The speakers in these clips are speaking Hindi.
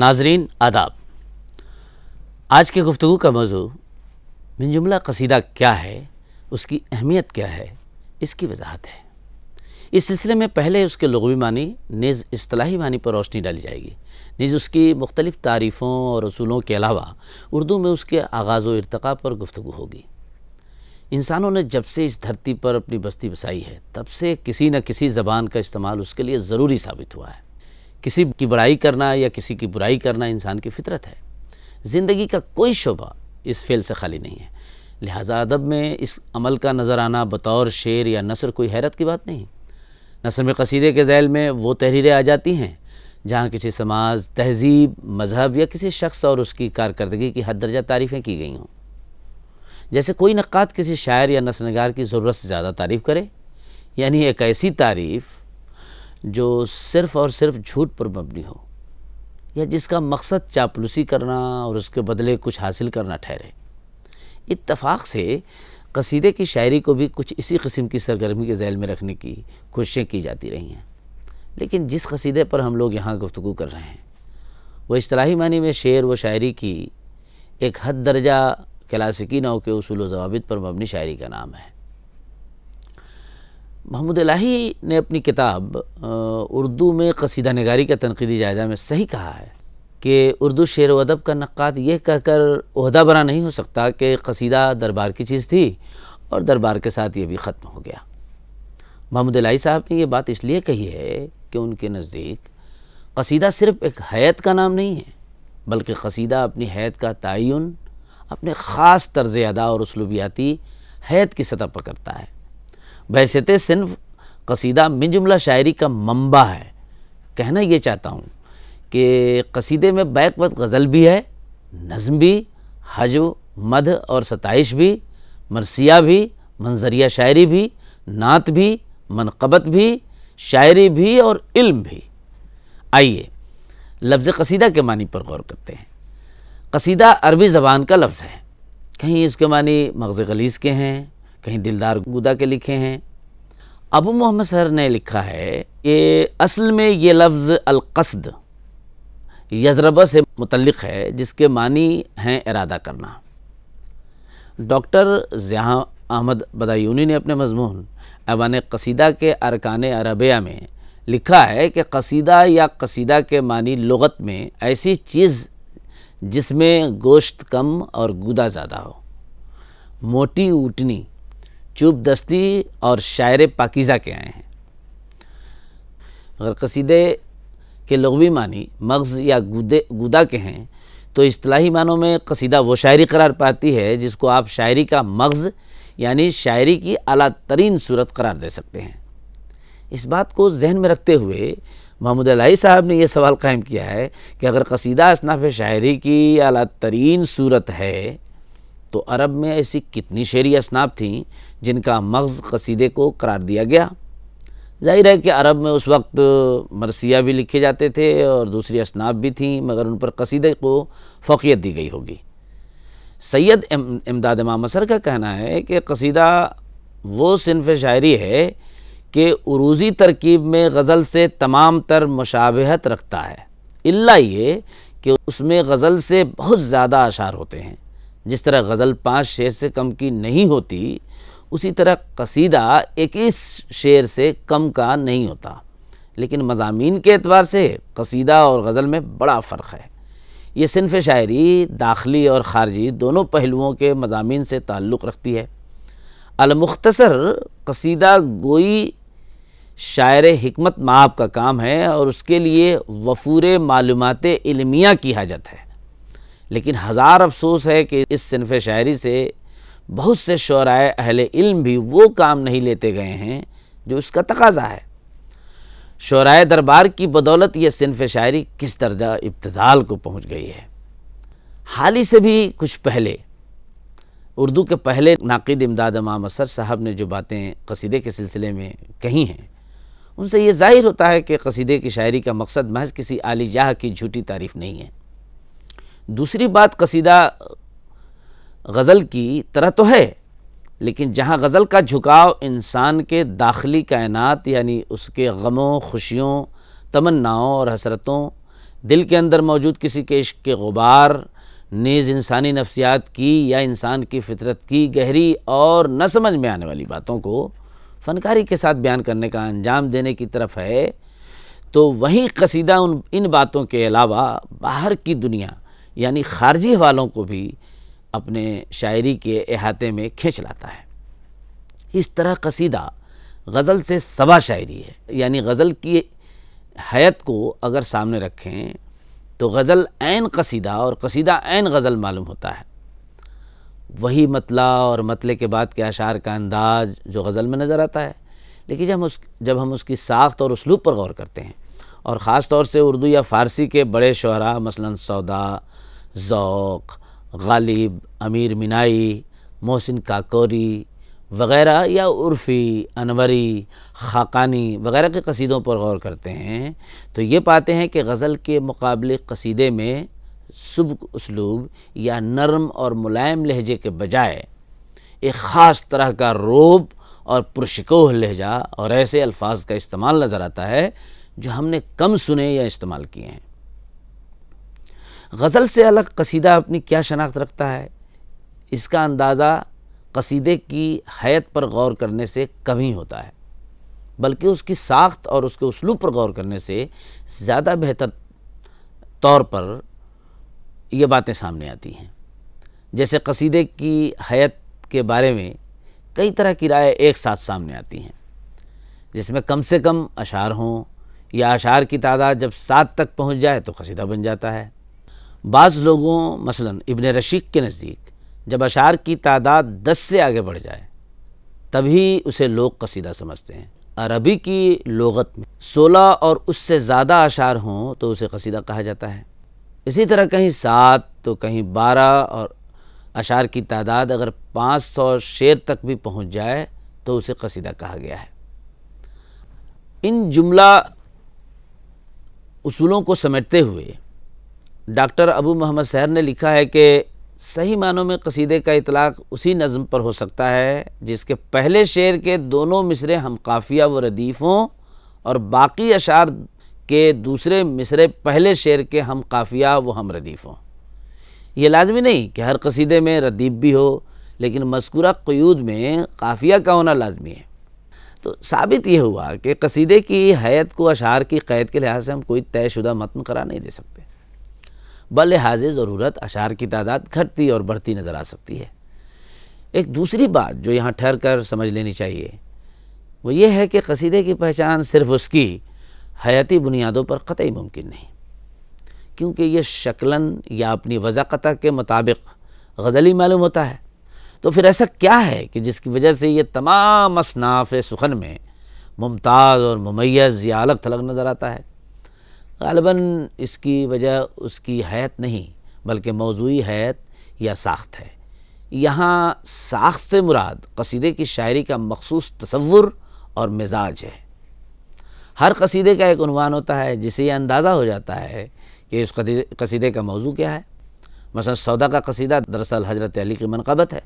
नाजरीन आदाब आज के गुफ्तु का मौजू मिनजुमला कसीदा क्या है उसकी अहमियत क्या है इसकी वजाहत है इस सिलसिले में पहले उसके लगवी मानी निज़ असलाही मानी पर रोशनी डाली जाएगी निज़ उसकी मुख्तलिफ़ तारीफ़ों और असूलों के अलावा उर्दू में उसके आगाज़ व इरतका पर गुफ्तु होगी इंसानों ने जब से इस धरती पर अपनी बस्ती बसाई है तब से किसी न किसी ज़बान का इस्तेमाल उसके लिए ज़रूरी साबित हुआ है किसी की बड़ाई करना या किसी की बुराई करना इंसान की फितरत है ज़िंदगी का कोई शोबा इस फेल से खाली नहीं है लिहाजा अदब में इस अमल का नज़र आना बतौर शेर या नसर कोई हैरत की बात नहीं नसर में कसीदे के ज़ैल में वो तहरीरें आ जाती हैं जहाँ किसी समाज तहजीब मज़हब या किसी शख्स और उसकी कारकर्दगी की हद दर्जा तारीफ़ें की गई हों जैसे कोई नक़ात किसी शायर या नसनगार की ज़रूरत से ज़्यादा तारीफ़ करे यानी एक ऐसी तारीफ़ जो सिर्फ़ और सिर्फ झूठ पर मबनी हो या जिसका मकसद चापलूसी करना और उसके बदले कुछ हासिल करना ठहरे इत्तफाक़ से कसीदे की शायरी को भी कुछ इसी कस्म की सरगर्मी के जैल में रखने की कोशिशें की जाती रही हैं लेकिन जिस कसीदे पर हम लोग यहाँ गुफ्तु कर रहे हैं वो ही मानी में शेर व शायरी की एक हद दर्जा क्लासिकी नाव के असूल जवाब पर मबनी शायरी का नाम है महमूद लाही ने अपनी किताब उर्दू में कसीदा नगारी का तनकीदी जायजा में सही कहा है कि उर्दू शेर अदब का नक़ात यह कहकर उहदा बना नहीं हो सकता कि कसीदा दरबार की चीज़ थी और दरबार के साथ ये भी ख़त्म हो गया महमूद लाही साहब ने यह बात इसलिए कही है कि उनके नज़दीक कसीदा सिर्फ़ एक हैत का नाम नहीं है बल्कि कसीदा अपनी हैत का तयन अपने ख़ास तर्ज अदा और उसलूबियाती हैत की सतह पर करता है तो सिनफ कसीदा मिजुमला जुमला शायरी का मंबा है कहना ये चाहता हूँ कि कसीदे में बैक वक्त गज़ल भी है नज़म भी हज मध और सतश भी मरसिया भी मंजरिया शायरी भी नात भी मनकबत भी शायरी भी और इल्म भी आइए लफ्ज़ कसीदा के मानी पर गौर करते हैं कसीदा अरबी ज़बान का लफ्ज़ है कहीं इसके मानी मगज़ गलीस के हैं कहीं दिलदार गुदा के लिखे हैं अबू मोहम्मद सर ने लिखा है कि असल में ये लफ्ज़ अलकसद यजरबा से मुतलक है जिसके मानी हैं इरादा करना डॉक्टर जहाँ अहमद बदायूनी ने अपने मजमून ऐवान कसीदा के अरकान अरबिया में लिखा है कि कसीदा या कसीदा के मानी लगत में ऐसी चीज़ जिसमें गोश्त कम और गुदा ज़्यादा हो मोटी ऊटनी चुप दस्ती और शायर पाकिज़ा के आए हैं अगर कसीदे के लगवी मानी मगज़ या गुदे गुदा के हैं तो असलाही मानों में कसीदा वो शायरी करार पाती है जिसको आप शायरी का मगज़ यानी शायरी की अला तरीन सूरत करार दे सकते हैं इस बात को जहन में रखते हुए महमूद अलाई साहब ने यह सवाल कायम किया है कि अगर कसीदा असनाफ शायरी की अला तरीन सूरत है तो अरब में ऐसी कितनी शेरी असनाफ थी जिनका मगज़ कसीदे को करार दिया गया जाहिर है कि अरब में उस वक्त मरसिया भी लिखे जाते थे और दूसरी असनाब भी थीं मगर उन पर कसीदे को फोकियत दी गई होगी सैयद इमदाद इमाम मसर का कहना है कि कसीदा वो सिनफ शायरी है कि उरूज़ी तरकीब में गज़ल से तमाम तर मुशाबहत रखता है इल्ला ये कि उसमें गज़ल से बहुत ज़्यादा अशार होते हैं जिस तरह गज़ल पाँच शेर से कम की नहीं होती उसी तरह कसीदा इक्कीस शेर से कम का नहीं होता लेकिन मजामी के अतबार से कसीदा और गज़ल में बड़ा फ़र्क है ये सिनफ शायरी दाखिली और ख़ारजी दोनों पहलुओं के मजामी से ताल्लुक़ रखती है अलमुख्तसर कसीदा गोई शायर हमत माप का काम है और उसके लिए वफूर मालूमत इलमिया की हाजत है लेकिन हज़ार अफसोस है कि इस सिनफ शायरी से बहुत से शराय अहल इल्म भी वो काम नहीं लेते गए हैं जो उसका तकाजा है शराय दरबार की बदौलत यह सिनफ शायरी किस दर्जा इब्तज़ाल को पहुँच गई है हाल ही से भी कुछ पहले उर्दू के पहले नाक़द इमदाद इमाम असर साहब ने जो बातें कसीदे के सिलसिले में कही हैं उनसे ये जाहिर होता है कि कसीदे की शायरी का मकसद महज किसी आलिजाह की झूठी तारीफ़ नहीं है दूसरी बात कसीदा गज़ल की तरह तो है लेकिन जहाँ गज़ल का झुकाव इंसान के दाखिली कायनात यानी उसके गमों खुशियों तमन्नाओं और हसरतों दिल के अंदर मौजूद किसी के इश्क के गुबार नेज़ इंसानी नफ्सियात की या इंसान की फितरत की गहरी और न समझ में आने वाली बातों को फ़नकारी के साथ बयान करने का अंजाम देने की तरफ है तो वहीं कसीदा उन इन बातों के अलावा बाहर की दुनिया यानी ख़ारजी वालों को भी अपने शायरी के अहाते में खींच लाता है इस तरह कसीदा गज़ल से सबा शायरी है यानी गज़ल की हयत को अगर सामने रखें तो गज़ल ऐन कसीदा और कसीदा ऐन गज़ल मालूम होता है वही मतला और मतले के बाद के अशार का अंदाज जो गज़ल में नज़र आता है लेकिन जब हम उस जब हम उसकी साख्त और उसलूब पर गौर करते हैं और ख़ास तौर से उर्दू या फ़ारसी के बड़े शहरा मसला सौदा ज़ौक़ गालिब अमीर मिनाई मोहसिन काकोरी वगैरह या उर्फ़ी अनवरी ख़ाकानी वगैरह के कसीदों पर गौर करते हैं तो ये पाते हैं कि गज़ल के मुकाबले कसीदे में सुब उसलूब या नरम और मुलायम लहजे के बजाय एक ख़ास तरह का रोब और पुरशकोह लहजा और ऐसे अल्फाज का इस्तेमाल नज़र आता है जो हमने कम सुने या इस्तेमाल किए हैं गज़ल से अलग कसीदा अपनी क्या शनाख्त रखता है इसका अंदाज़ा कसीदे की हैत पर गौर करने से कम ही होता है बल्कि उसकी साख्त और उसके उसलूब पर गौर करने से ज़्यादा बेहतर तौर पर ये बातें सामने आती हैं जैसे कसीदे की हैत के बारे में कई तरह की राय एक साथ सामने आती हैं जिसमें कम से कम अशार हों या अशार की तादाद जब सात तक पहुंच जाए तो कसीदा बन जाता है बाज़ लोगों मसलन इबन रशीक के नज़दीक जब अशार की तादाद दस से आगे बढ़ जाए तभी उसे लोग कसीदा समझते हैं अरबी की लगत में सोलह और उससे ज़्यादा अशार हों तो उसे कसीदा कहा जाता है इसी तरह कहीं सात तो कहीं बारह और अशार की तादाद अगर पाँच सौ शेर तक भी पहुँच जाए तो उसे कसीदा कहा गया है इन जुमला उसूलों को समेटते हुए डॉक्टर अबू मोहम्मद सहर ने लिखा है कि सही मानों में कसीदे का इतलाक़ उसी नज़म पर हो सकता है जिसके पहले शेर के दोनों मिसरे हम काफिया व रदीफ़ हों और बाकी अशार के दूसरे मिसरे पहले शेर के हम काफिया व हम रदीफ़ हों ये लाजमी नहीं कि हर कसीदे में रदीफ भी हो लेकिन मस्कूरा क्यूद में काफिया का होना लाजमी है तो साबित ये हुआ कि कसीदे की हैत को अशार की क़ैद के लिहाज से हम कोई तयशुदा मतन करा नहीं दे सकते बल हाज ज़रूरत अशार की तादाद घटती और बढ़ती नज़र आ सकती है एक दूसरी बात जो यहाँ ठहर कर समझ लेनी चाहिए वो ये है कि कसीदे की पहचान सिर्फ उसकी हयाती बुनियादों पर कतई मुमकिन नहीं क्योंकि ये शक्लन या अपनी वज़ाक़त के मुताबिक गज़ली मालूम होता है तो फिर ऐसा क्या है कि जिसकी वजह से ये तमाम असनाफ सुखन में मुमताज़ और ममैज़ या अलग थलग नज़र आता है गलबा इसकी वजह उसकी हैत नहीं बल्कि मौजू हैत या साख्त है यहाँ साख्त से मुराद कसीदे की शायरी का मखसूस तस्वुर और मिजाज है हर कसीदे का एक अनवान होता है जिसे यह अंदाज़ा हो जाता है कि इस कसीदे का मौजू क्या है मसा सौदा का कसीदा दरअसल हजरत अली की मनकबत है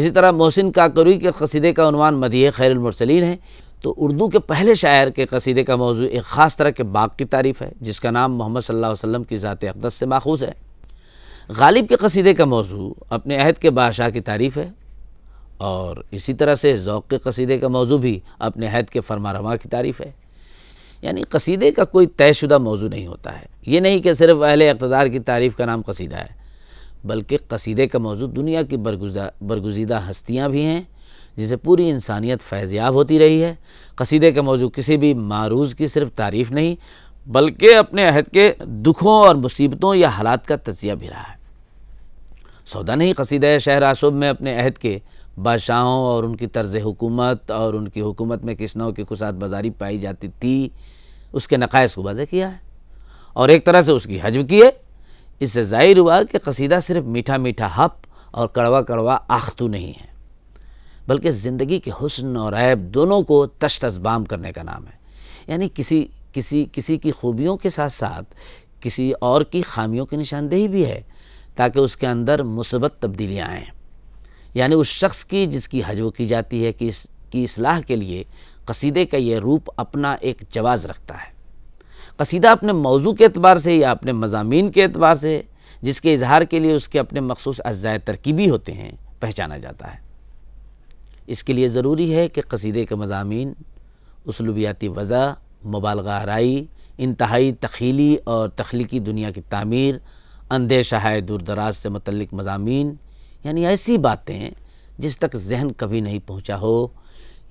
इसी तरह मोहसिन काकरी के कसीदे का अनवान मदीह खैरमरसलिन है तो उर्दू के पहले शायर के कसीदे का मौजू एक ख़ास तरह के बाग की तारीफ़ है जिसका नाम मोहम्मद सल्ला वसम की ज़ात अकदस से माखूज है गालिब के कसीदे का मौजू अपने अहद के बादशाह की तारीफ़ है और इसी तरह से ओक़ के कसीदे का मौजू भी अपने अहद के फरमारमा की तारीफ़ है यानी कसीदे का कोई तयशुदा मौजू नहीं होता है ये नहीं कि सिर्फ अहले अकतदार की तारीफ़ का नाम कसीदा है बल्कि कसीदे का मौजू दुनिया की बरगुजा बरगुजीदा हस्तियाँ भी हैं जिसे पूरी इंसानियत फैज़याब होती रही है कसीदे का मौजू किसी भी मारूज की सिर्फ तारीफ़ नहीं बल्कि अपने अहद के दुखों और मुसीबतों या हालात का तजिया भी रहा है सौदा नहीं कसीद शहर आशुब में अपने अहद के बादशाहों और उनकी तर्ज हुकूमत और उनकी हुकूमत में किसनों की खुशात बाजारी पाई जाती थी उसके नक़ायस को वाजह किया है और एक तरह से उसकी हजम किए इससे ज़ाहिर हुआ कि कसीदा सिर्फ मीठा मीठा हप और कड़वा कड़वा आख्तू नहीं है बल्कि ज़िंदगी के हसन और ऐब दोनों को तश तस्बाम करने का नाम है यानी किसी किसी किसी की खूबियों के साथ साथ किसी और की खामियों की निशानदेही भी है ताकि उसके अंदर मुसबत तब्दीलियाँ आएँ यानी उस शख्स की जिसकी हजो की जाती है कि इस की असलाह के लिए कसीदे का यह रूप अपना एक जवाज़ रखता है कसीदा अपने मौजू के अतबार से या अपने मजामी के अतबार से जिसके इजहार के लिए उसके अपने मखसूस अज्जाय तरकीबी होते हैं पहचाना जाता है इसके लिए ज़रूरी है कि कसीदे के मजामी उसलूबियाती वज़ा मुबालगा आरई इंतहाई तखीली और तख्लीकी दुनिया की तमीर अंदेशा है दूर दराज से मतलब मजामी यानी ऐसी बातें जिस तक जहन कभी नहीं पहुँचा हो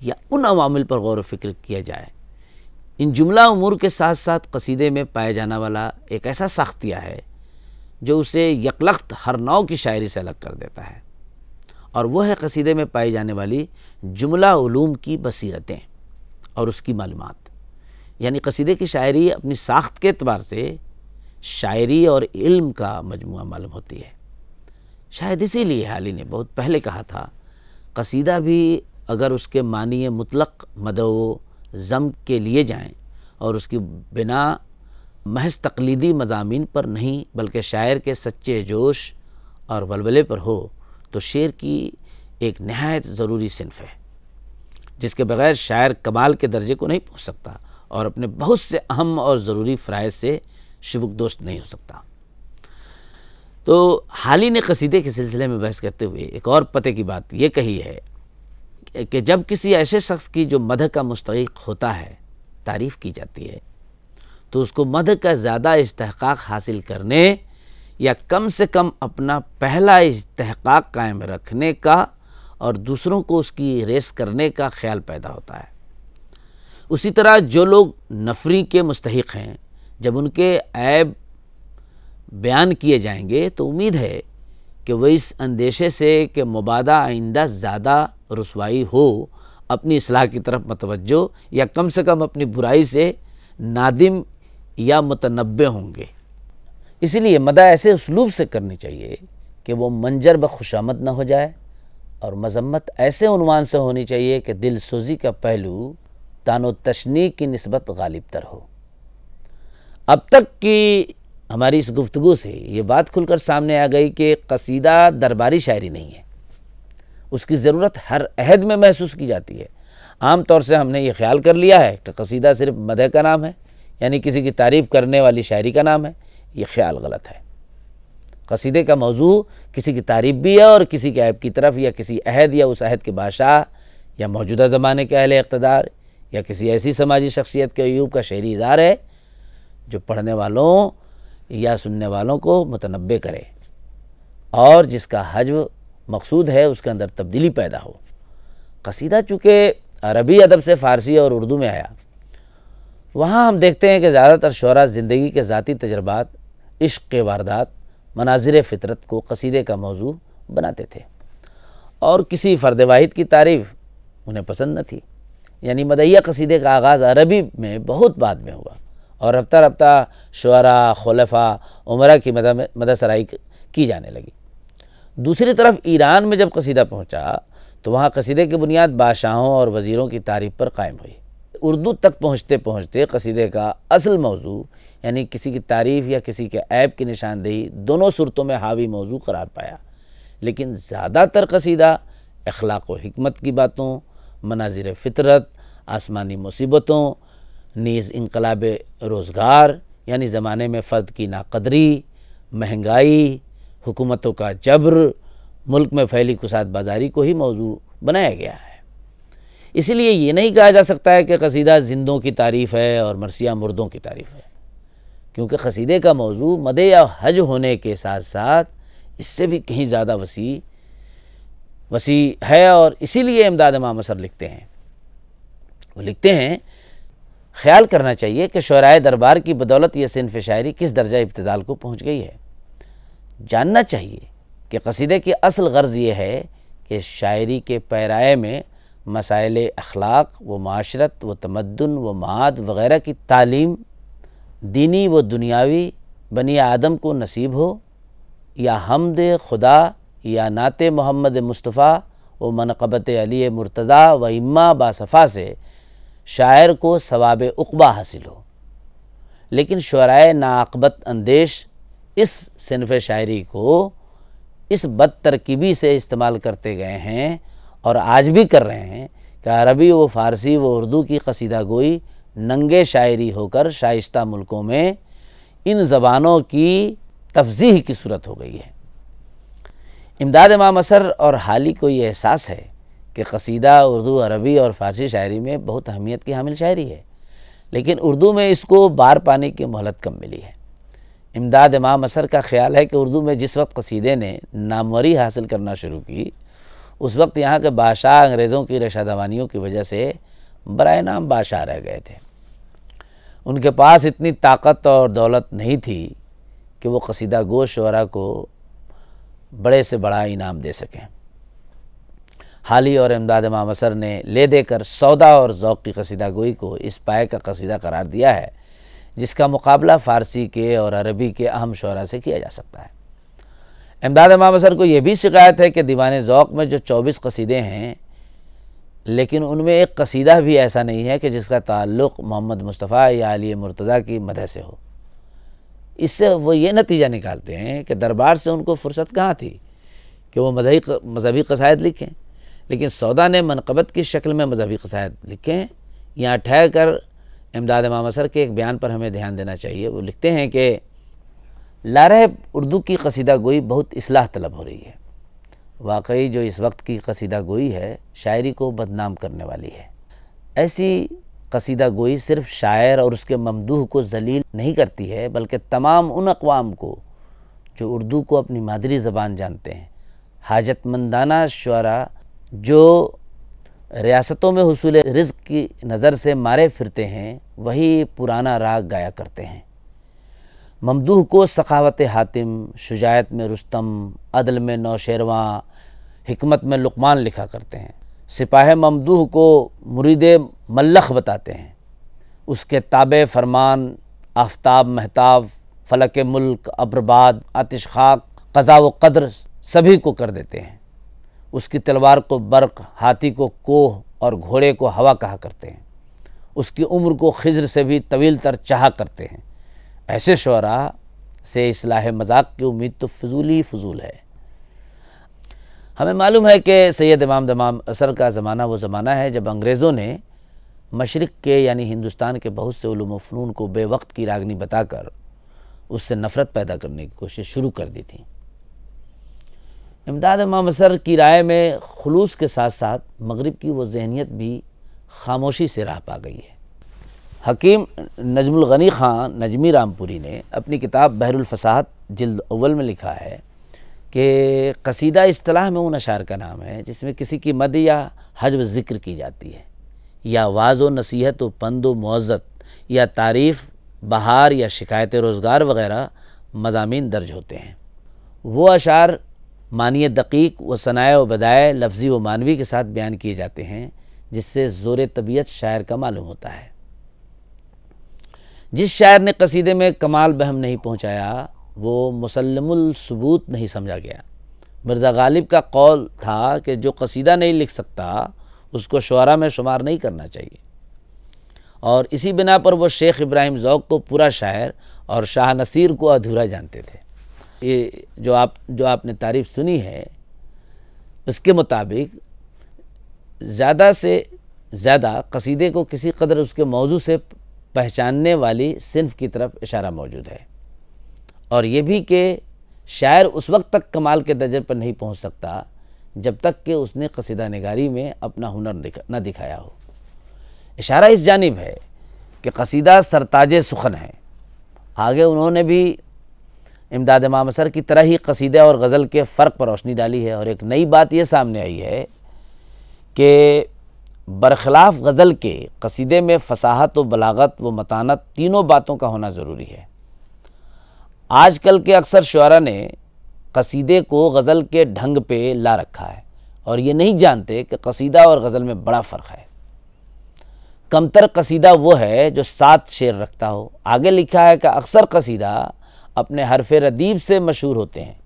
या उन अवामिल पर गौर वफिक्र किया जाए इन जुमला उमूर के साथ साथ कसीदे में पाया जाने वाला एक ऐसा सख्तिया है जो उसे यकलख्त हर नाव की शायरी से अलग कर देता है और वह है कसीदे में पाई जाने वाली जुमला ूम की बसीरतें और उसकी मालूम यानी कसीदे की शायरी अपनी साख्त के अतबार से शायरी और इल्म का मजमू मालूम होती है शायद इसीलिए हाली ने बहुत पहले कहा था कसीदा भी अगर उसके मानिए मुतलक मदो ज़म के लिए जाएँ और उसकी बिना महज तकलीदी मजामी पर नहीं बल्कि शायर के सच्चे जोश और वलवले पर हो तो शेर की एक नहायत ज़रूरी सिनफ है जिसके बगैर शायर कमाल के दर्जे को नहीं पहुँच सकता और अपने बहुत से अहम और ज़रूरी फ़रज़ से दोस्त नहीं हो सकता तो हाल ही ने कसीदे के सिलसिले में बहस करते हुए एक और पते की बात ये कही है कि जब किसी ऐसे शख्स की जो मध का मुस्तक होता है तारीफ़ की जाती है तो उसको मध का ज़्यादा इस्तक हासिल करने या कम से कम अपना पहला इस्तेहकाक कायम रखने का और दूसरों को उसकी रेस करने का ख्याल पैदा होता है उसी तरह जो लोग नफरी के मुस्तक हैं जब उनके ऐब बयान किए जाएंगे तो उम्मीद है कि वह इस अंदेशे से कि मुबादा आइंदा ज़्यादा रसवाई हो अपनी असलाह की तरफ मतवजो या कम से कम अपनी बुराई से नादिम या मतनबे होंगे इसीलिए मदा ऐसे उसलूब से करनी चाहिए कि वो मंजर ब खुशामद ना हो जाए और मजम्मत ऐसे उनवान से होनी चाहिए कि दिल सोजी का पहलू तानो तशनी की नस्बत गालिब तर हो अब तक की हमारी इस गुफ्तु से ये बात खुलकर सामने आ गई कि कसीदा दरबारी शायरी नहीं है उसकी ज़रूरत हर अहद में महसूस की जाती है आम तौर से हमने ये ख्याल कर लिया है कि कसीदा सिर्फ मदह का नाम है यानी किसी की तारीफ़ करने वाली शायरी का नाम है ये ख्याल गलत है कसीदे का मौजू किसी की तारीफ भी है और किसी के ऐब की तरफ या किसी अहद या उस अहद के बादशाह या मौजूदा ज़माने के अहल इकतदार या किसी ऐसी समाजी शख्सियत के अयूब का शहरी इज़ार है जो पढ़ने वालों या सुनने वालों को मुतनबे करे और जिसका हजव मकसूद है उसके अंदर तब्दीली पैदा हो कसीदा चूँकि अरबी अदब से फ़ारसी और उर्दू में आया वहाँ हम देखते हैं कि ज़्यादातर शरा ज़िंदगी के ज़ाती तजर्बात इश्क वारदात मनाजिर फ़ितरत को कसीदे का मौजू बनाते थे और किसी फ़र्द वाहिद की तारीफ़ उन्हें पसंद न थी यानी मदैया कसीदे का आगाज़ अरबी में बहुत बाद में हुआ और रफ्ता रफ्ता शुरा खलफा उमरा की मदसराई की जाने लगी दूसरी तरफ ईरान में जब कसीदा पहुंचा तो वहाँ कसीदे की बुनियाद बादशाहों और वज़ीरों की तारीफ पर कायम हुई उर्दू तक पहुँचते पहुँचते कसीदे का असल मौजू यानी किसी की तारीफ़ या किसी के ऐब की निशानदेही दोनों सूरतों में हावी मौजू करार पाया लेकिन ज़्यादातर कसीदा अखलाक व हमत की बातों मनाजिर फितरत आसमानी मुसीबतों नीज़ इनकलाब रोज़गार यानी ज़माने में फ़र्द की नाकदरी महंगाई हुकूमतों का जबर मुल्क में फैली कुसाद बाजारी को ही मौजू बनाया गया है इसलिए ये नहीं कहा जा सकता है कि कसीदा जिंदों की तारीफ़ है और मरसिया मुर्दों की तारीफ़ है क्योंकि कसीदे का मौजू मदे या हज होने के साथ साथ इससे भी कहीं ज़्यादा वसी वसी है और इसीलिए इमदाद माम असर लिखते हैं वो लिखते हैं ख्याल करना चाहिए कि शराय दरबार की बदौलत यह सिनफ शायरी किस दर्जा इब्तदाल को पहुँच गई है जानना चाहिए कि कसीदे की असल गर्ज़ ये है कि शायरी के पैराए में मसाइल अखलाक व माशरत व तमदन व माद वगैरह की तालीम दीनी व दुनियावी बनी आदम को नसीब हो या हमद खुदा या नात मोहम्मद मुस्तफ़ा व मनकबत अली मुर्तज़ा व इम्मा बासफ़ा से शायर को सवाब उकबा हासिल हो लेकिन शराय नाकबत अंदेश इस सिनफ शायरी को इस बदतरकीबी से इस्तेमाल करते गए हैं और आज भी कर रहे हैं कि अरबी व फ़ारसी व उर्दू की कसीदा गोई नंगे शायरी होकर शाइस्त मुल्कों में इन ज़बानों की तफजीह की सूरत हो गई है इमदाद इमाम असर और हाली को ये एहसास है कि कसीदा उर्दू अरबी और फ़ारसी शायरी में बहुत अहमियत की हामिल शायरी है लेकिन उर्दू में इसको बार पाने की मोहलत कम मिली है इमदाद इमाम असर का ख्याल है कि उर्दू में जिस वक्त कसीदे ने नामवरी हासिल करना शुरू की उस वक्त यहाँ के बादशाह अंग्रेज़ों की रशादवानियों की वजह से बरए नाम बादशाह रह गए थे उनके पास इतनी ताकत और दौलत नहीं थी कि वो कसीदा गो शरा को बड़े से बड़ा इनाम दे सकें हाली और इमदाद मामसर असर ने ले देकर सौदा और ओक़ की कसीदा गोई को इस पाए का कसीदा करार दिया है जिसका मुकाबला फ़ारसी के और अरबी के अहम शरा से किया जा सकता है इमदाद मामसर को यह भी शिकायत है कि दीवान ओक़ में जो चौबीस कसीदे हैं लेकिन उनमें एक कसीदा भी ऐसा नहीं है कि जिसका ताल्लुक़ मोहम्मद मुस्तफ़ा या अली मुर्तज़ा की मदह से हो इससे वो ये नतीजा निकालते हैं कि दरबार से उनको फुर्सत कहाँ थी कि वो मजहबी मजहबी कसायद लिखें लेकिन सौदा ने मनकबत की शक्ल में मजहबी कसायद लिखें यहाँ ठहर कर इमदाद इमाम असर के एक बयान पर हमें ध्यान देना चाहिए वो लिखते हैं कि लारह उर्दू की कसीदा गोई बहुत असलाह तलब हो रही है वाकई जो इस वक्त की कसीदा गोई है शायरी को बदनाम करने वाली है ऐसी कसीदा गोई सिर्फ शायर और उसके ममदूह को जलील नहीं करती है बल्कि तमाम उन अकवाम को जो उर्दू को अपनी मादरी ज़बान जानते हैं हाजतमंदाना शुरा जो रियासतों में हसूल रिज्क की नज़र से मारे फिरते हैं वही पुराना राग गाया करते हैं ममदूह को सखावत हातिम शुजायत में रुस्तम अदल में नौशेरवा हमत में लुकमान लिखा करते हैं सिपाह ममदूह को मुरीद मल्लख बताते हैं उसके ताब फरमान आफ्ताब महताब फलक मुल्क अब्रबाद आतिश खाक कज़ा व कदर सभी को कर देते हैं उसकी तलवार को बर्क हाथी को कोह और घोड़े को हवा कहा करते हैं उसकी उम्र को खजर से भी तवील तर चाह करते हैं ऐसे शरा से इसलाह मजाक की उम्मीद तो फजूल ही फजूल है हमें मालूम है कि सैद इमाम दमाम असर का ज़माना वो ज़माना है जब अंग्रेज़ों ने मशरक़ के यानी हिंदुस्तान के बहुत से फ़नून को बेवक्त की रागनी बताकर उससे नफ़रत पैदा करने की कोशिश शुरू कर दी थी इमदाद इमाम असर की राय में खलूस के साथ साथ मगरब की वो जहनीत भी खामोशी से राह पा गई है हकीम नजमुलगनी ख़ान नजमी रामपुरी ने अपनी किताब बहरुलफसाहत जल्द अव्वल में लिखा है कि कसीदा असलाह में उन अशार का नाम है जिसमें किसी की मद या हजब ज़िक्र की जाती है या वाज़ व नसीहत व पंद व मोज़त या तारीफ़ बहार या शिकायत रोज़गार वगैरह मजामी दर्ज होते हैं वो अशार मानिय दकीक व सनाए व बदाय लफ्ज़ी व मानवी के साथ बयान किए जाते हैं जिससे ज़ोर तबीयत शायर का मालूम होता है जिस शायर ने कसीदे में कमाल बहम नहीं पहुँचाया वो मुसलमसबूत नहीं समझा गया मिर्ज़ा गालिब का कौल था कि जो कसीदा नहीं लिख सकता उसको शुरा में शुमार नहीं करना चाहिए और इसी बिना पर वो शेख इब्राहिम ज़ौक को पूरा शायर और शाह नसीर को अधूरा जानते थे ये जो आप जो आपने तारीफ सुनी है उसके मुताबिक ज़्यादा से ज़्यादा कसीदे को किसी कदर उसके मौजू से पहचानने वाली सिनफ की तरफ इशारा मौजूद है और ये भी कि शायर उस वक्त तक कमाल के दर्जे पर नहीं पहुंच सकता जब तक कि उसने कसीदा नगारी में अपना हुनर दिखा न दिखाया हो इशारा इस जानब है कि कसीदा सरताज सुखन है आगे उन्होंने भी इमदाद मामसर असर की तरह ही कसीदे और गज़ल के फ़र्क पर रोशनी डाली है और एक नई बात ये सामने आई है कि बरखिलाफ़ गज़ल के कसीदे में फसाहत व बलागत व मतानत तीनों बातों का होना ज़रूरी है आजकल के अक्सर शुरा ने कसीदे को गज़ल के ढंग पे ला रखा है और ये नहीं जानते कि कसीदा और गज़ल में बड़ा फ़र्क है कमतर कसीदा वो है जो सात शेर रखता हो आगे लिखा है कि अक्सर कसीदा अपने हरफ रदीब से मशहूर होते हैं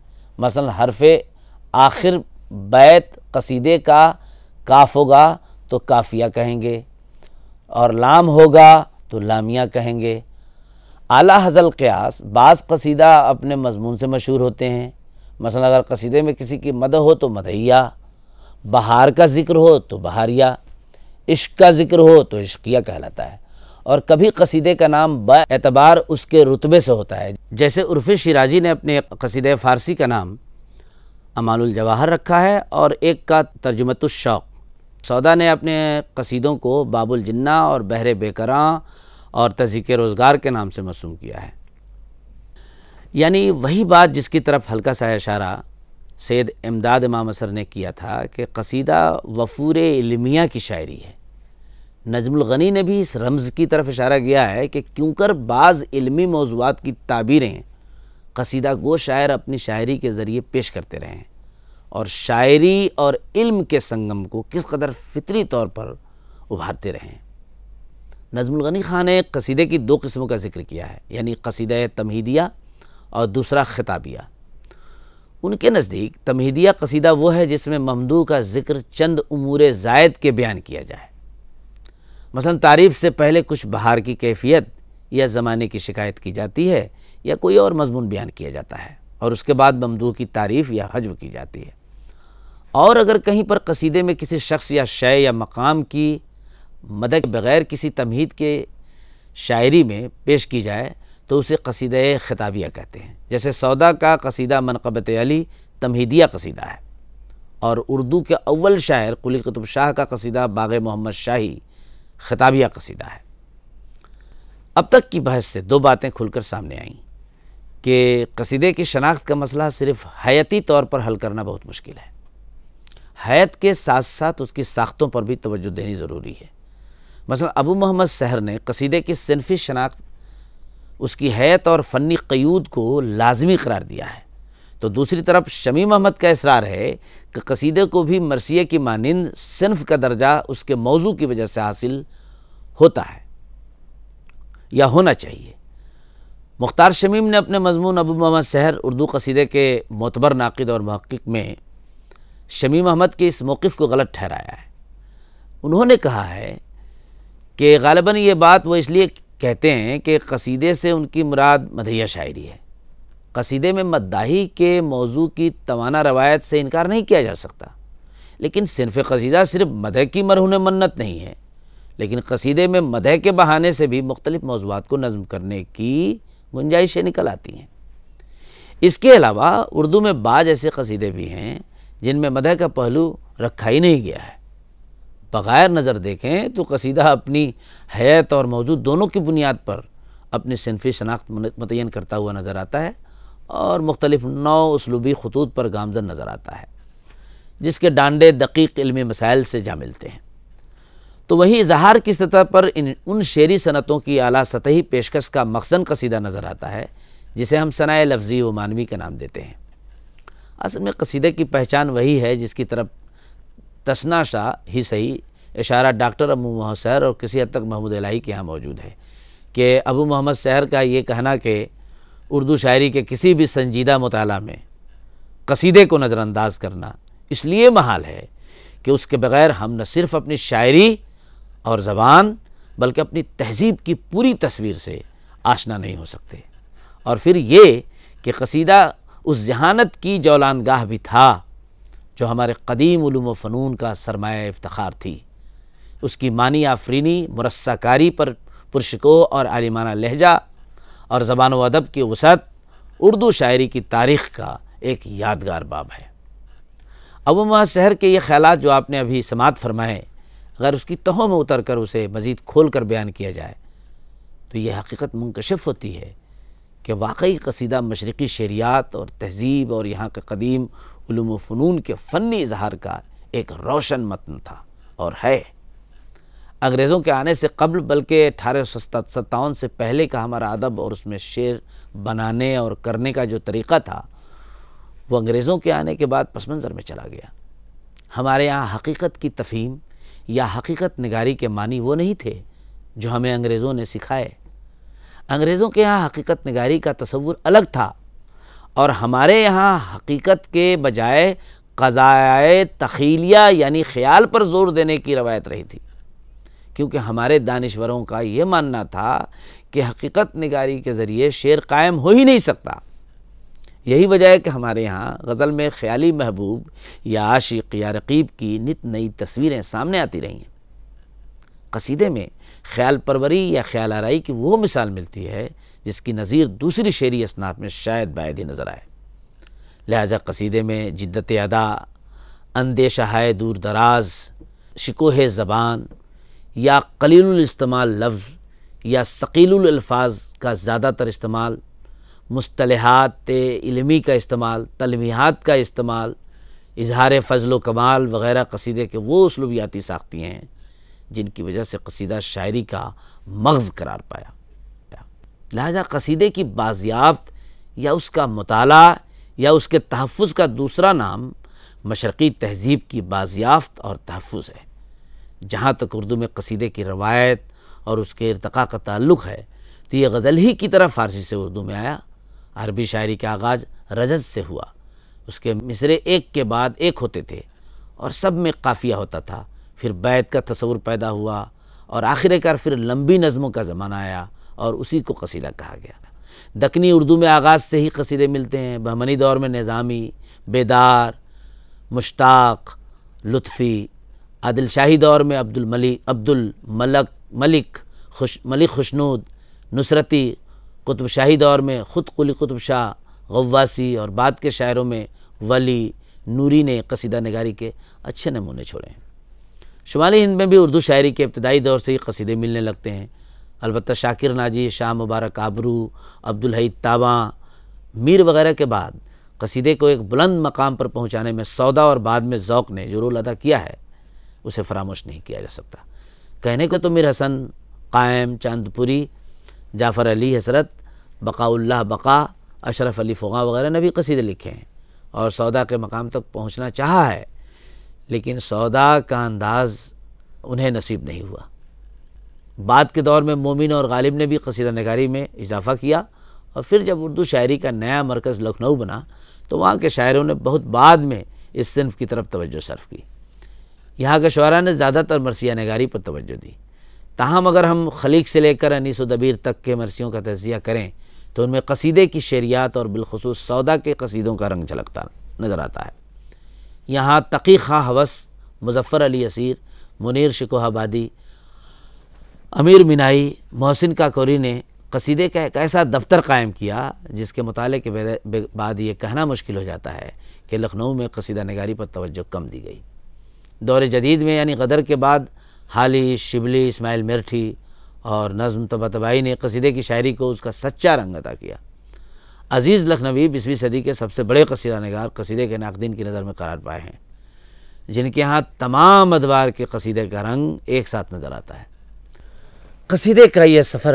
मसलन हरफ आखिर बैत कसीदे का काफ होगा तो काफिया कहेंगे और लाम होगा तो लामिया कहेंगे आला हज़ल क़यास बाज़ कसीदा अपने मजमून से मशहूर होते हैं मसला अगर कसीदे में किसी की मदह हो तो मदहिया बहार का ज़िक्र हो तो बहारिया इश्क का ज़िक्र हो तो इश्किया कहलाता है और कभी कसीदे का नाम बतबार उसके रुतबे से होता है जैसे उर्फ़ शराजी ने अपने कसीद फ़ारसी का नाम अमानुल जवाहर रखा है और एक का तर्जुमत शौक़ सौदा ने अपने कसीदों को बाबुल जिन्ना और बहरे बेकरां और तजीक रोज़गार के नाम से मसूम किया है यानी वही बात जिसकी तरफ हल्का सा इशारा सैद इमदाद इमाम असर ने किया था कि कसीदा वफूर इलमिया की शायरी है नजमलगनी ने भी इस रमज़ की तरफ इशारा किया है कि क्यों कर बाज़ इलमी मौजूद की ताबीरें कसीदा गो शायर अपनी शायरी के ज़रिए पेश करते रहे हैं और शायरी और इल्म के संगम को किस कदर फितरी तौर पर उभारते रहें ग़नी ख़ान ने कसीदे की दो किस्मों का जिक्र किया है यानी कसीद तमहीदिया और दूसरा खिताबिया उनके नज़दीक तमहीदिया कसीदा वो है जिसमें ममदू का जिक्र चंद उमूर जायद के बयान किया जाए मसलन तारीफ़ से पहले कुछ बहार की कैफियत या ज़माने की शिकायत की जाती है या कोई और मजमून बयान किया जाता है और उसके बाद ममदू की तारीफ़ या हजव की जाती है और अगर कहीं पर कसीदे में किसी शख्स या शय या मकाम की मदद बग़ैर किसी तमहीद के शायरी में पेश की जाए तो उसे कसीद ख़िताबिया कहते हैं जैसे सौदा का कसीदा मनकबत अली तमहीदिया कसीदा है और उर्दू के अव्वल शायर कुल कतुब शाह का कसीदा बाग मोहम्मद शाही खिताबिया कसीदा है अब तक की बहस से दो बातें खुलकर सामने आईं कि कसीदे की शनाख्त का मसला सिर्फ हयाती तौर पर हल करना बहुत मुश्किल है हयत के साथ साथ उसकी साख्तों पर भी तोज्जो देनी ज़रूरी है मसला अबू मोहम्मद सहर ने कसीदे की सिनफी शनाख्त उसकी हैत और फ़नी क्यूद को लाजमी करार दिया है तो दूसरी तरफ शमी महमद का इसरार है कि कसीदे को भी मरसिए की मानंद सिनफ का दर्जा उसके मौजू की वजह से हासिल होता है या होना चाहिए मुख्तार शमीम ने अपने मजमून अबू मोहम्मद सहर उर्दू कसीदे के मोतबर नाकद और महक् में शमी महमद के इस मौक़ को गलत ठहराया है उन्होंने कहा है कि गालिबा ये बात वो इसलिए कहते हैं कि कसीदे से उनकी मुराद मदहिया शायरी है कसीदे में मद्दाही के मौजू की तोाना रवायत से इनकार नहीं किया जा सकता लेकिन सिर्फ कसीदा सिर्फ मदह की मरहून मन्नत नहीं है लेकिन कसीदे में मदह के बहाने से भी मुख्तलिफ मौजूद को नज़म करने की गुंजाइशें निकल आती हैं इसके अलावा उर्दू में बाज ऐसे कसीदे भी हैं जिनमें मदह का पहलू रखा ही नहीं गया है बग़ैर नज़र देखें तो कसीदा अपनी हैत और मौजूद दोनों की बुनियाद पर अपनी सिनफी शनाख्त मुतन करता हुआ नज़र आता है और मुख्तलिफ नौ उसलूबी खतूत पर गामजन नज़र आता है जिसके डांडे दकीक इलमी मसाइल से जा मिलते हैं तो वही इजहार की सतह पर इन उन शेरी सनतों की अली सतही पेशकश का मकसद कसीदा नज़र आता है जिसे हम सनाए लफ्ज़ी व मानवी के नाम देते हैं असल में कसीदे की पहचान वही है जिसकी तरफ तस्ना शाह ही सही इशारा डॉक्टर अबू मोहम्मद सैर और किसी हद तक महमूद लाही के यहाँ मौजूद है कि अबू मोहम्मद सहर का ये कहना कि उर्दू शायरी के किसी भी संजीदा मताल में कसीदे को नज़रअंदाज करना इसलिए महाल है कि उसके बगैर हम न सिर्फ अपनी शायरी और ज़बान बल्कि अपनी तहजीब की पूरी तस्वीर से आशना नहीं हो सकते और फिर ये कि कसीदा उस जहानत की जौलान गाह भी था जो हमारे कदीम फ़नून का सरमाया इफ्तार थी उसकी मानी आफरीनी मुरस्कारी पर पुरशको और आलिमाना लहजा और ज़बान अदब की वसत उर्दू शायरी की तारीख़ का एक यादगार बाब है वहाँ शहर के ये ख्याल जो आपने अभी समात फरमाए अगर उसकी तहों में उतर कर उसे मज़ीद खोल कर बयान किया जाए तो यह हकीकत मुनकशफ होती है कि वाकई कसीदा मशरक़ी शरियात और तहज़ीब और यहाँ के कदीम ूम फ़नून के फ़नी इजहार का एक रोशन मतन था और है अंग्रेज़ों के आने से कबल बल्कि अठारह सौ सत्तावन से पहले का हमारा अदब और उसमें शेर बनाने और करने का जो तरीक़ा था वो अंग्रेज़ों के आने के बाद पस मंज़र में चला गया हमारे यहाँ हकीकत की तफहीम या हकीकत नगारी के मानी वो नहीं थे जो हमें अंग्रेज़ों ने सिखाए अंग्रेज़ों के यहाँ हकीकत नगारी का तस्वुर अलग था और हमारे यहाँ हकीकत के बजाय कज़ाए तखीलिया यानी ख्याल पर जोर देने की रवायत रही थी क्योंकि हमारे दानश्वरों का ये मानना था कि हकीकत निगारी के ज़रिए शेर कायम हो ही नहीं सकता यही वजह है कि हमारे यहाँ गज़ल में ख्याली महबूब या आशिक या रकीब की नित नई तस्वीरें सामने आती रही हैं कसीदे में ख्याल परवरी या ख्याल आरई की वो मिसाल मिलती है जिसकी नज़ीर दूसरी शेरी असनाफ में शायद ही नज़र आए लिहाजा कसीदे में जिद्दत अदा अंदेश हाय दूर दराज शिकोह ज़बान या कलीलस्तमाल लफ्ज़ या सकीलफ़ाज का ज़्यादातर इस्तेमाल मुस्तलहत इलमी का इस्तेमाल तलमीहत का इस्तेमाल इजहार फजल कमाल वगैरह कसीदे के वो उसलूबियाती साख्ती हैं जिनकी वजह से कसीदा शायरी का मगज़ करार पाया लिहाजा कसीदे की बाजियाफ्त या उसका मताल या उसके तहफ़ का दूसरा नाम मशरक़ी तहज़ीब की बाजियाफ्त और तहफ़ है जहाँ तक उर्दू में कसीदे की रवायत और उसके इरतका का ताल्लुक है तो ये गज़ल ही की तरह फ़ारसी से उर्दू में आया अरबी शायरी का आगाज़ रजत से हुआ उसके मिसरे एक के बाद एक होते थे और सब में काफ़िया होता था फिर बैत का तस्वूर पैदा हुआ और आखिरकार फिर लंबी नज़मों का ज़माना आया और उसी को कसीदा कहा गया दखनी उर्दू में आगाज़ से ही कसीदे मिलते हैं बहमनी दौर में निज़ामी बेदार मुश्ताक लुत्फ़ी आदिल शाही दौर में अब्दुल मलिक अब्दुल मलक मलिक खुश मलिक खुशनूद नुसरती कुतुब शाही दौर में ख़ुद कुली कुतुब शाह गवासी और बाद के शायरों में वली नूरी ने कसीदा नगारी के अच्छे नमूने छोड़े हैं शुमाली हिंद में भी उर्दू शायरी के इब्तदाई दौर से ही कसीदे मिलने लगते हैं अलबत् शाकिर नाजी शाह मुबारक आबरू अब्दुल हई ताबा मीर वगैरह के बाद कसीदे को एक बुलंद मकाम पर पहुँचाने में सौदा और बाद में ओक़ ने जो रोल अदा किया है उसे फरामोश नहीं किया जा सकता कहने को तो मीर हसन कायम चांदपुरी जाफ़र अली हसरत बकाउल्ला बका अशरफ अली फ़ुगा वगैरह ने भी कसीदे लिखे हैं और सौदा के मकाम तक पहुँचना चाहा है लेकिन सौदा का अंदाज़ उन्हें नसीब नहीं हुआ बाद के दौर में मोमिन और गालिब ने भी कसीदा नगारी में इजाफ़ा किया और फिर जब उर्दू शायरी का नया मरकज़ लखनऊ बना तो वहाँ के शायरों ने बहुत बाद में इस सिनफ की तरफ तोज्जो सर्फ की यहाँ के शुरा ने ज़्यादातर मरसिया नगारी पर तोज्जो दी ताहम अगर हम खलीक से लेकर अनीस दबीर तक के मरसियों का तजिया करें तो उनमें कसीदे की शेरियात और बिलखसूस सौदा के कसीदों का रंग झलकता नज़र आता है यहाँ तकी खा हवस मुजफ़र अली असीर मुनर शिकोहाबादी अमीर मिनाई मोहसिन काकोरी ने कसीदे का एक ऐसा दफ्तर कायम किया जिसके मताले के बाद ये कहना मुश्किल हो जाता है कि लखनऊ में कसीदा नगारी पर तोज्जो कम दी गई दौर जदीद में यानी गदर के बाद हाली शिबली इसमाइल मिर्ठी और नज़म तबा तबाई ने कसीदे की शायरी को उसका सच्चा रंग अदा किया अज़ीज़ लखनवी बीसवीं सदी के सबसे बड़े कसीदा नगार कसीदे के नाकदीन की नज़र में करार पाए हैं जिनके यहाँ तमाम अदवार के कसीदे का रंग एक साथ नज़र आता है कसीदे का यह सफ़र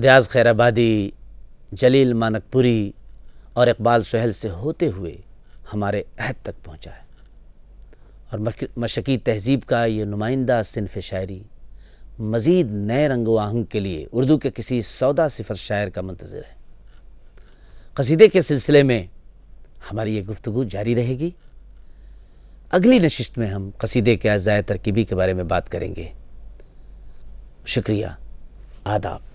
रियाज खैराबादी जलील मानकपुरी और इकबाल सुहेल से होते हुए हमारे अहद तक पहुँचा है और मशक़ी तहज़ीब का ये नुमाइंदा सिनफ शायरी मज़ीद नए रंग आहंग के लिए उर्दू के किसी सौदा सिफर शायर का मंतज़र है कसीदे के सिलसिले में हमारी ये गुफ्तु जारी रहेगी अगली नशिस्त में हम कसीदे के अज़ाय तरकीबी के बारे में बात करेंगे शुक्रिया आदाब